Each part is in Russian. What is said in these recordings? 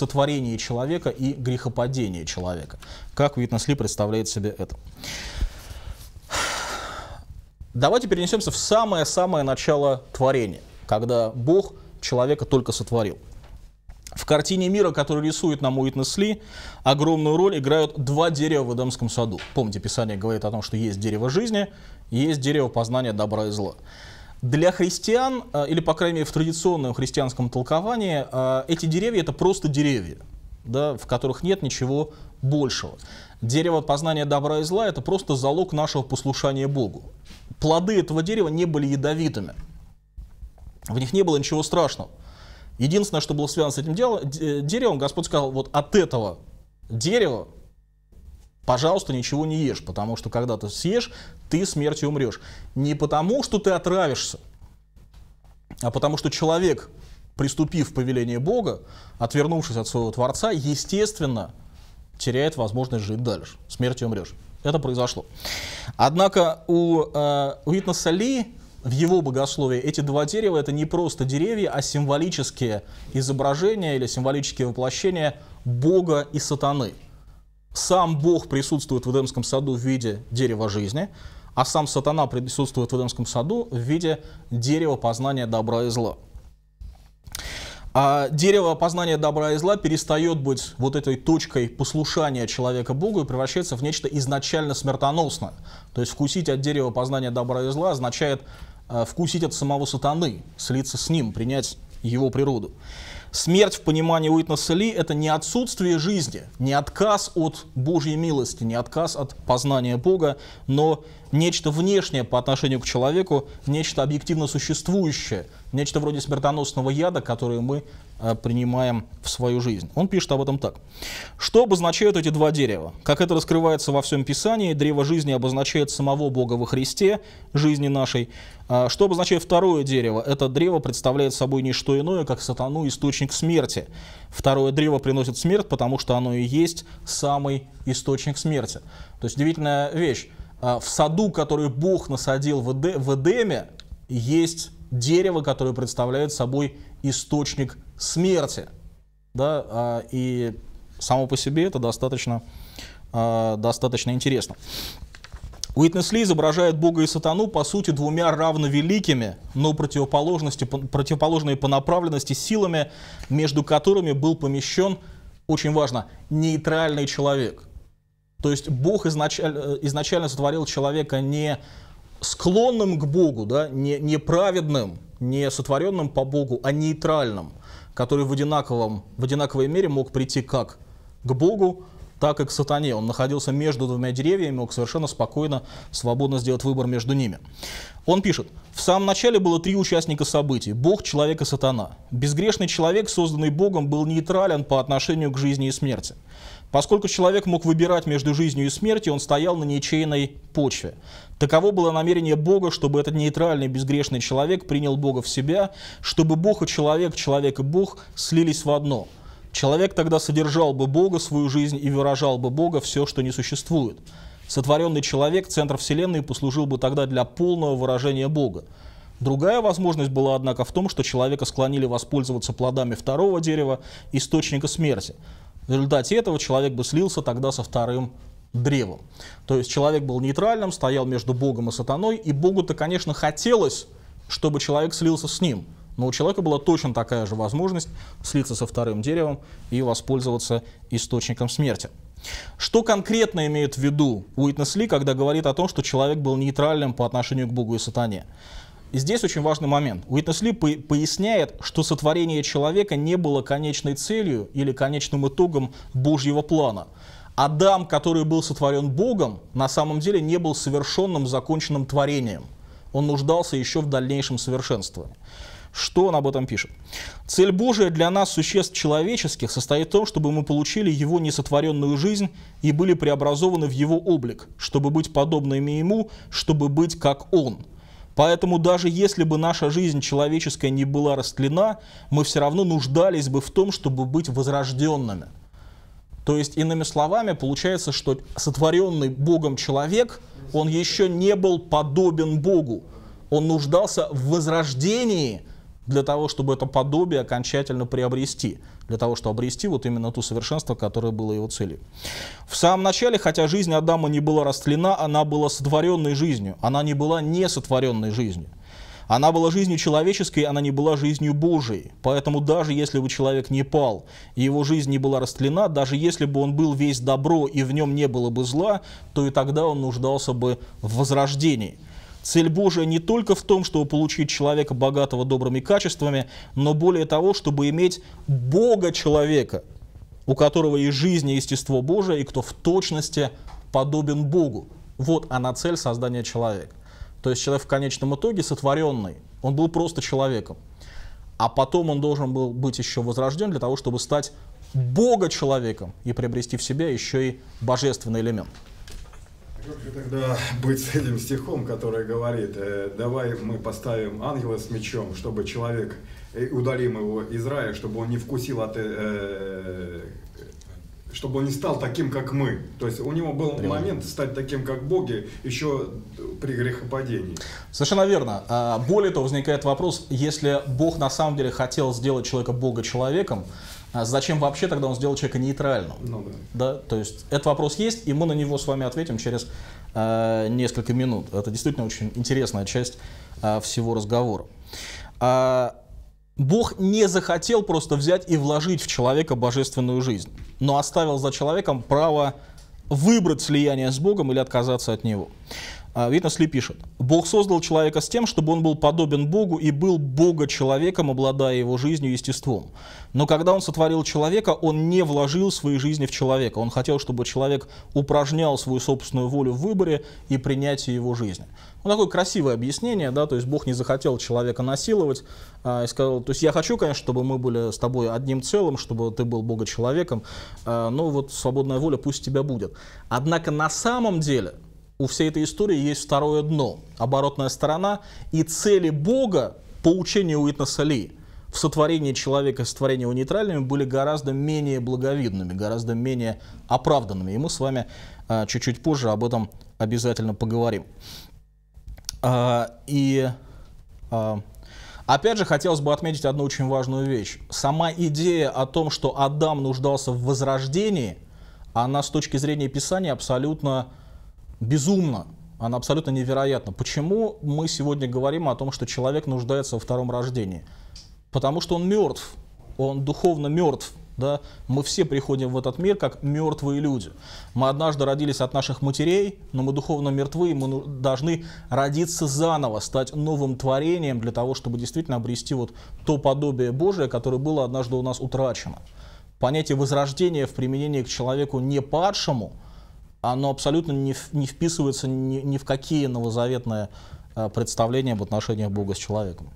сотворение человека и грехопадение человека. Как Витнесли представляет себе это? Давайте перенесемся в самое-самое начало творения, когда Бог человека только сотворил. В картине мира, которую рисует нам Уитнес огромную роль играют два дерева в Эдемском саду. Помните, Писание говорит о том, что есть дерево жизни, есть дерево познания добра и зла. Для христиан, э, или, по крайней мере, в традиционном христианском толковании, э, эти деревья — это просто деревья, да, в которых нет ничего большего. Дерево познания добра и зла — это просто залог нашего послушания Богу. Плоды этого дерева не были ядовитыми. В них не было ничего страшного. Единственное, что было связано с этим деревом, Господь сказал, вот от этого дерева пожалуйста, ничего не ешь, потому что когда ты съешь, ты смертью умрешь. Не потому, что ты отравишься, а потому что человек, приступив к повелению Бога, отвернувшись от своего Творца, естественно, теряет возможность жить дальше. Смертью умрешь. Это произошло. Однако у э, Уитна Сали в его богословии эти два дерева это не просто деревья, а символические изображения или символические воплощения Бога и сатаны сам Бог присутствует в Эдемском саду в виде дерева жизни, а сам сатана присутствует в Эдемском саду в виде дерева познания добра и зла. А дерево познания добра и зла перестает быть вот этой точкой послушания человека Богу и превращается в нечто изначально смертоносное. То есть вкусить от дерева познания добра и зла означает э, вкусить от самого сатаны, слиться с ним, принять его природу. Смерть в понимании Уитнеса Ли – это не отсутствие жизни, не отказ от Божьей милости, не отказ от познания Бога, но нечто внешнее по отношению к человеку, нечто объективно существующее, нечто вроде смертоносного яда, который мы Э, принимаем в свою жизнь. Он пишет об этом так. Что обозначают эти два дерева? Как это раскрывается во всем Писании, древо жизни обозначает самого Бога во Христе, жизни нашей. А что обозначает второе дерево? Это древо представляет собой не что иное, как сатану, источник смерти. Второе древо приносит смерть, потому что оно и есть самый источник смерти. То есть удивительная вещь. А в саду, который Бог насадил в Эдеме, есть дерево, которое представляет собой источник смерти. Да, а, и само по себе это достаточно, а, достаточно интересно. Уитнес Ли изображает Бога и сатану, по сути, двумя равновеликими, но противоположности, противоположные по направленности силами, между которыми был помещен, очень важно, нейтральный человек. То есть Бог изначально, э, изначально сотворил человека не склонным к Богу, да, не, не праведным, не сотворенным по Богу, а нейтральным который в, одинаковом, в одинаковой мере мог прийти как к Богу, так и к сатане. Он находился между двумя деревьями, мог совершенно спокойно, свободно сделать выбор между ними. Он пишет, в самом начале было три участника событий – Бог, человек и сатана. Безгрешный человек, созданный Богом, был нейтрален по отношению к жизни и смерти. Поскольку человек мог выбирать между жизнью и смертью, он стоял на ничейной почве. Таково было намерение Бога, чтобы этот нейтральный, безгрешный человек принял Бога в себя, чтобы Бог и человек, человек и Бог слились в одно – Человек тогда содержал бы Бога свою жизнь и выражал бы Бога все, что не существует. Сотворенный человек, центр Вселенной, послужил бы тогда для полного выражения Бога. Другая возможность была, однако, в том, что человека склонили воспользоваться плодами второго дерева, источника смерти. В результате этого человек бы слился тогда со вторым древом. То есть человек был нейтральным, стоял между Богом и сатаной, и Богу-то, конечно, хотелось, чтобы человек слился с ним – но у человека была точно такая же возможность слиться со вторым деревом и воспользоваться источником смерти. Что конкретно имеет в виду Уитнес Ли, когда говорит о том, что человек был нейтральным по отношению к Богу и сатане? Здесь очень важный момент. Уитнес Ли поясняет, что сотворение человека не было конечной целью или конечным итогом Божьего плана. Адам, который был сотворен Богом, на самом деле не был совершенным, законченным творением. Он нуждался еще в дальнейшем совершенствовании. Что он об этом пишет? «Цель Божия для нас, существ человеческих, состоит в том, чтобы мы получили Его несотворенную жизнь и были преобразованы в Его облик, чтобы быть подобными Ему, чтобы быть как Он». Поэтому даже если бы наша жизнь человеческая не была растлена, мы все равно нуждались бы в том, чтобы быть возрожденными. То есть, иными словами, получается, что сотворенный Богом человек, он еще не был подобен Богу. Он нуждался в возрождении – для того, чтобы это подобие окончательно приобрести, для того, чтобы обрести вот именно то совершенство, которое было его целью. В самом начале, хотя жизнь Адама не была растлена, она была сотворенной жизнью, она не была несотворенной жизнью. Она была жизнью человеческой, она не была жизнью Божией. Поэтому даже если бы человек не пал, его жизнь не была растлена, даже если бы он был весь добро и в нем не было бы зла, то и тогда он нуждался бы в возрождении – Цель Божия не только в том, чтобы получить человека богатого добрыми качествами, но более того, чтобы иметь Бога человека, у которого и жизнь, и естество Божие, и кто в точности подобен Богу. Вот она цель создания человека. То есть человек в конечном итоге сотворенный, он был просто человеком. А потом он должен был быть еще возрожден для того, чтобы стать Бога человеком и приобрести в себя еще и божественный элемент. А как же тогда быть с этим стихом, который говорит, э, давай мы поставим ангела с мечом, чтобы человек, э, удалим его из рая, чтобы он не вкусил от э, чтобы он не стал таким, как мы. То есть у него был Прямо. момент стать таким, как боги, еще при грехопадении. Совершенно верно. А, более того, возникает вопрос, если Бог на самом деле хотел сделать человека Бога человеком, а зачем вообще тогда он сделал человека нейтральным? Ну, да. да. То есть этот вопрос есть, и мы на него с вами ответим через э, несколько минут. Это действительно очень интересная часть э, всего разговора. А, Бог не захотел просто взять и вложить в человека божественную жизнь, но оставил за человеком право выбрать слияние с Богом или отказаться от него. А, Витнес Ли пишет, «Бог создал человека с тем, чтобы он был подобен Богу и был Бога-человеком, обладая его жизнью и естеством. Но когда он сотворил человека, он не вложил свои жизни в человека. Он хотел, чтобы человек упражнял свою собственную волю в выборе и принятии его жизни». Ну, такое красивое объяснение, да, то есть Бог не захотел человека насиловать, а, и сказал, то есть я хочу, конечно, чтобы мы были с тобой одним целым, чтобы ты был Бога-человеком, а, но вот свободная воля пусть у тебя будет. Однако на самом деле – у всей этой истории есть второе дно, оборотная сторона, и цели Бога по учению Уитнеса Ли в сотворении человека и сотворении его нейтральными были гораздо менее благовидными, гораздо менее оправданными. И мы с вами а, чуть-чуть позже об этом обязательно поговорим. А, и а, опять же хотелось бы отметить одну очень важную вещь. Сама идея о том, что Адам нуждался в возрождении, она с точки зрения Писания абсолютно безумно, она абсолютно невероятна. Почему мы сегодня говорим о том, что человек нуждается во втором рождении? Потому что он мертв, он духовно мертв. Да? Мы все приходим в этот мир как мертвые люди. Мы однажды родились от наших матерей, но мы духовно мертвы, и мы ну, должны родиться заново, стать новым творением для того, чтобы действительно обрести вот то подобие Божие, которое было однажды у нас утрачено. Понятие возрождения в применении к человеку не падшему – оно абсолютно не, не вписывается ни, ни в какие новозаветные э, представления об отношениях Бога с человеком.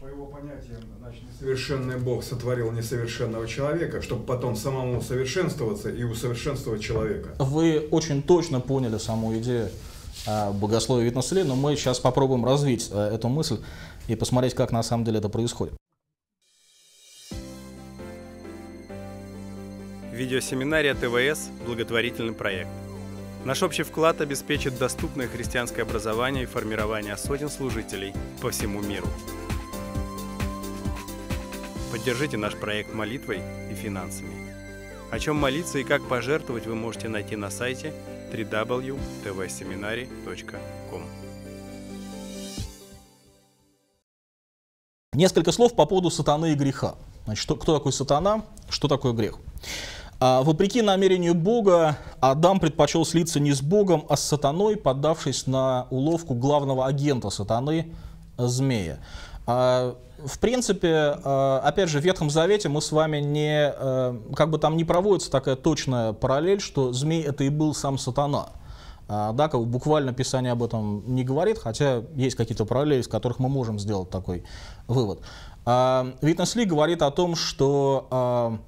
По его понятиям, значит, несовершенный Бог сотворил несовершенного человека, чтобы потом самому совершенствоваться и усовершенствовать человека. Вы очень точно поняли саму идею э, богословия Витнаселе, но мы сейчас попробуем развить э, эту мысль и посмотреть, как на самом деле это происходит. Видеосеминария ТВС – благотворительный проект – Наш общий вклад обеспечит доступное христианское образование и формирование сотен служителей по всему миру. Поддержите наш проект молитвой и финансами. О чем молиться и как пожертвовать вы можете найти на сайте www.tvseminary.com. Несколько слов по поводу сатаны и греха. Значит, кто такой сатана, что такое грех. А, вопреки намерению Бога, Адам предпочел слиться не с Богом, а с сатаной, поддавшись на уловку главного агента сатаны – змея. А, в принципе, а, опять же, в Ветхом Завете мы с вами не, как бы там не проводится такая точная параллель, что змей это и был сам сатана. Да, как буквально Писание об этом не говорит, хотя есть какие-то параллели, из которых мы можем сделать такой вывод. Витнес Ли говорит о том, что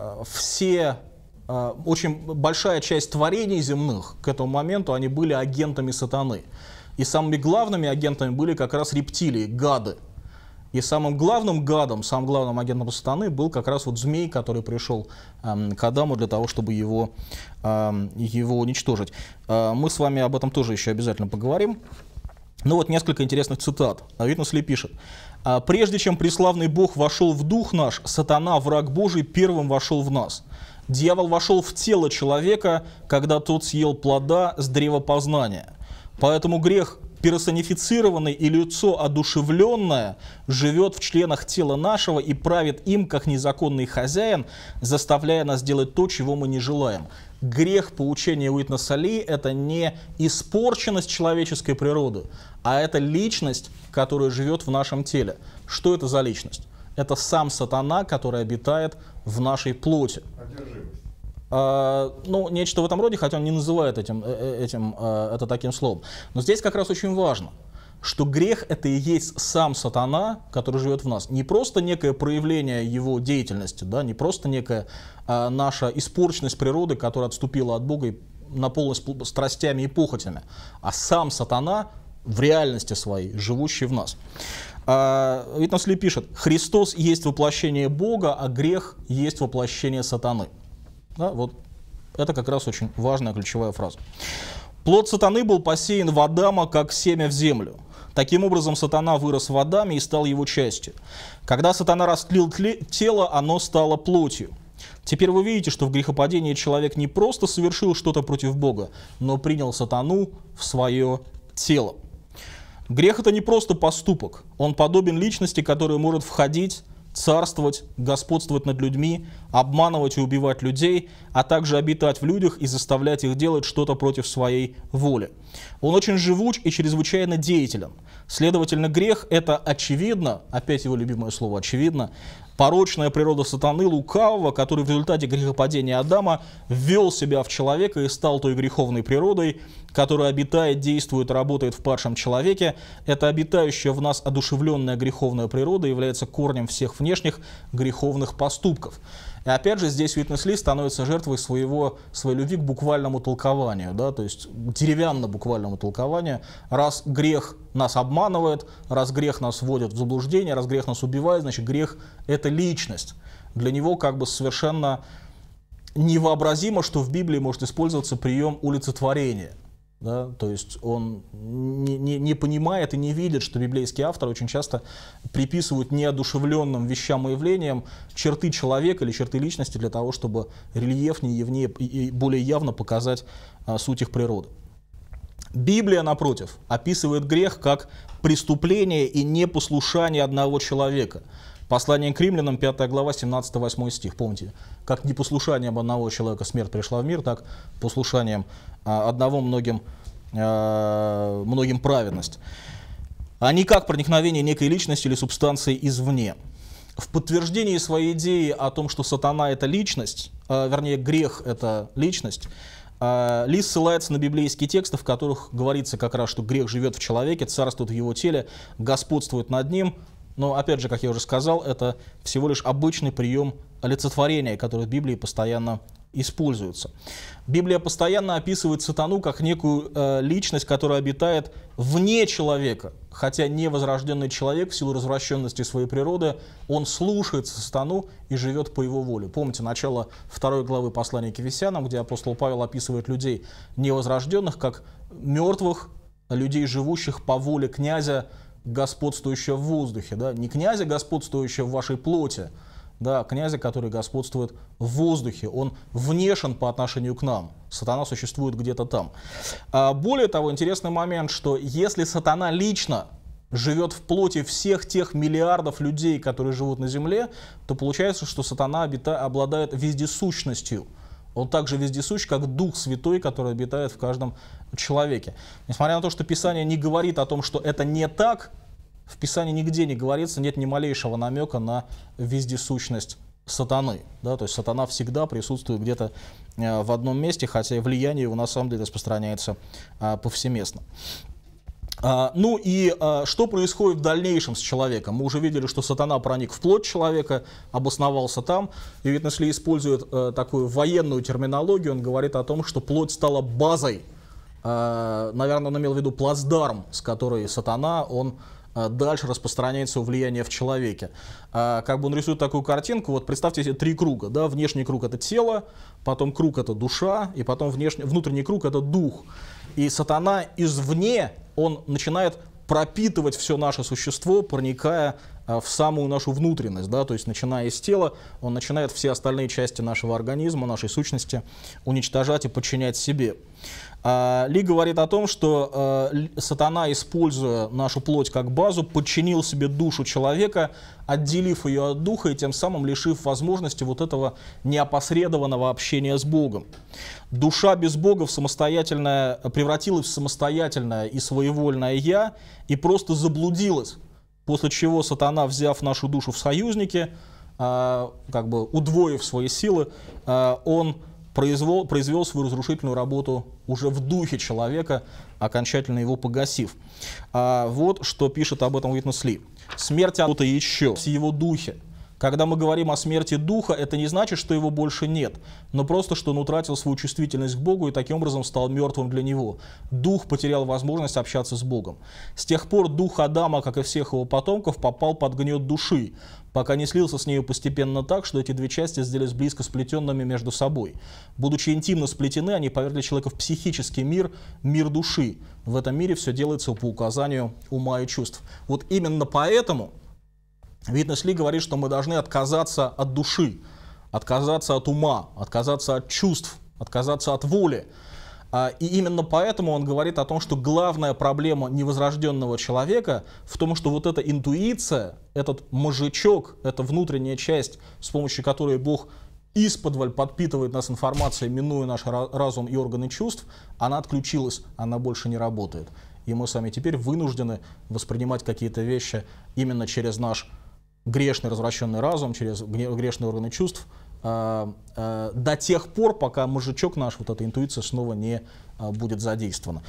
Э, все э, очень большая часть творений земных к этому моменту, они были агентами сатаны. И самыми главными агентами были как раз рептилии, гады. И самым главным гадом, самым главным агентом сатаны был как раз вот змей, который пришел эм, к Адаму для того, чтобы его, эм, его уничтожить. Э, мы с вами об этом тоже еще обязательно поговорим. Ну вот несколько интересных цитат. Авитнус Ли пишет. «А «Прежде чем преславный Бог вошел в дух наш, сатана, враг Божий, первым вошел в нас. Дьявол вошел в тело человека, когда тот съел плода с древа познания. Поэтому грех персонифицированный и лицо одушевленное живет в членах тела нашего и правит им, как незаконный хозяин, заставляя нас делать то, чего мы не желаем. Грех поучения Уитна Сали – это не испорченность человеческой природы, а это личность, которая живет в нашем теле. Что это за личность? Это сам сатана, который обитает в нашей плоти. Одержимость. А, ну, нечто в этом роде, хотя он не называет этим, э, э, этим, э, это таким словом. Но здесь как раз очень важно, что грех это и есть сам сатана, который живет в нас. Не просто некое проявление его деятельности, да, не просто некая а, наша испорченность природы, которая отступила от Бога и наполнилась страстями и похотями, а сам сатана в реальности своей, живущий в нас. А, ведь пишет, Христос есть воплощение Бога, а грех есть воплощение сатаны. Да, вот это как раз очень важная ключевая фраза. Плод сатаны был посеян в Адама, как семя в землю. Таким образом, сатана вырос в Адаме и стал его частью. Когда сатана растлил тело, оно стало плотью. Теперь вы видите, что в грехопадении человек не просто совершил что-то против Бога, но принял сатану в свое тело. Грех – это не просто поступок. Он подобен личности, которая может входить царствовать, господствовать над людьми, обманывать и убивать людей, а также обитать в людях и заставлять их делать что-то против своей воли. Он очень живуч и чрезвычайно деятелен. Следовательно, грех – это очевидно, опять его любимое слово «очевидно», порочная природа сатаны лукавого, который в результате грехопадения Адама ввел себя в человека и стал той греховной природой, которая обитает, действует, работает в падшем человеке. Эта обитающая в нас одушевленная греховная природа является корнем всех внешних греховных поступков. И опять же, здесь Уитнес Ли становится жертвой своего, своей любви к буквальному толкованию, да, то есть деревянно-буквальному толкованию. Раз грех нас обманывает, раз грех нас вводит в заблуждение, раз грех нас убивает, значит, грех — это личность. Для него как бы совершенно невообразимо, что в Библии может использоваться прием улицетворения. Да, то есть он не, не, не понимает и не видит, что библейские авторы очень часто приписывают неодушевленным вещам и явлениям черты человека или черты личности для того, чтобы рельефнее и более явно показать а, суть их природы. Библия, напротив, описывает грех как преступление и непослушание одного человека. Послание к римлянам, 5 глава, 17-8 стих. Помните, как непослушанием одного человека смерть пришла в мир, так послушанием а, одного многим, а, многим праведность. А не как проникновение некой личности или субстанции извне. В подтверждении своей идеи о том, что сатана – это личность, а, вернее, грех – это личность, а, Лис ссылается на библейские тексты, в которых говорится как раз, что грех живет в человеке, царствует в его теле, господствует над ним. Но, опять же, как я уже сказал, это всего лишь обычный прием олицетворения, который в Библии постоянно используются. Библия постоянно описывает сатану как некую э, личность, которая обитает вне человека, хотя невозрожденный человек в силу развращенности своей природы, он слушается сатану и живет по его воле. Помните начало второй главы послания к Ефесянам, где апостол Павел описывает людей невозрожденных как мертвых, людей, живущих по воле князя, господствующего в воздухе, да? не князя, господствующего в вашей плоти, да, князя, который господствует в воздухе. Он внешен по отношению к нам. Сатана существует где-то там. А более того, интересный момент, что если сатана лично живет в плоти всех тех миллиардов людей, которые живут на Земле, то получается, что сатана обита... обладает вездесущностью. Он также вездесущ, как Дух Святой, который обитает в каждом человеке. Несмотря на то, что Писание не говорит о том, что это не так, в Писании нигде не говорится, нет ни малейшего намека на вездесущность сатаны. Да? То есть сатана всегда присутствует где-то э, в одном месте, хотя влияние его на самом деле распространяется а, повсеместно. А, ну и а, что происходит в дальнейшем с человеком? Мы уже видели, что сатана проник в плоть человека, обосновался там. И ведь если использует э, такую военную терминологию, он говорит о том, что плоть стала базой. Наверное, он имел в виду плацдарм, с которой сатана, он а, дальше распространяется влияние в человеке. А, как бы он рисует такую картинку, вот представьте себе три круга, да, внешний круг это тело, потом круг это душа, и потом внешний, внутренний круг это дух. И сатана извне, он начинает пропитывать все наше существо, проникая а, в самую нашу внутренность, да, то есть начиная из тела, он начинает все остальные части нашего организма, нашей сущности уничтожать и подчинять себе. А, Ли говорит о том, что а, сатана, используя нашу плоть как базу, подчинил себе душу человека, отделив ее от духа и тем самым лишив возможности вот этого неопосредованного общения с Богом. Душа без Бога самостоятельная превратилась в самостоятельное и своевольное «я» и просто заблудилась после чего сатана, взяв нашу душу в союзники, а, как бы удвоив свои силы, а, он произвел, произвел свою разрушительную работу уже в духе человека, окончательно его погасив. А, вот что пишет об этом Уитнес Ли. «Смерть а то еще в его духе, когда мы говорим о смерти духа, это не значит, что его больше нет, но просто, что он утратил свою чувствительность к Богу и таким образом стал мертвым для него. Дух потерял возможность общаться с Богом. С тех пор дух Адама, как и всех его потомков, попал под гнет души, пока не слился с нею постепенно так, что эти две части сделались близко сплетенными между собой. Будучи интимно сплетены, они повергли человека в психический мир, мир души. В этом мире все делается по указанию ума и чувств. Вот именно поэтому Витнес Ли говорит, что мы должны отказаться от души, отказаться от ума, отказаться от чувств, отказаться от воли. А, и именно поэтому он говорит о том, что главная проблема невозрожденного человека в том, что вот эта интуиция, этот мужичок, эта внутренняя часть, с помощью которой Бог исподволь подпитывает нас информацией, минуя наш разум и органы чувств, она отключилась, она больше не работает. И мы сами теперь вынуждены воспринимать какие-то вещи именно через наш грешный, развращенный разум, через грешные органы чувств, э, э, до тех пор, пока мужичок наш, вот эта интуиция снова не э, будет задействована.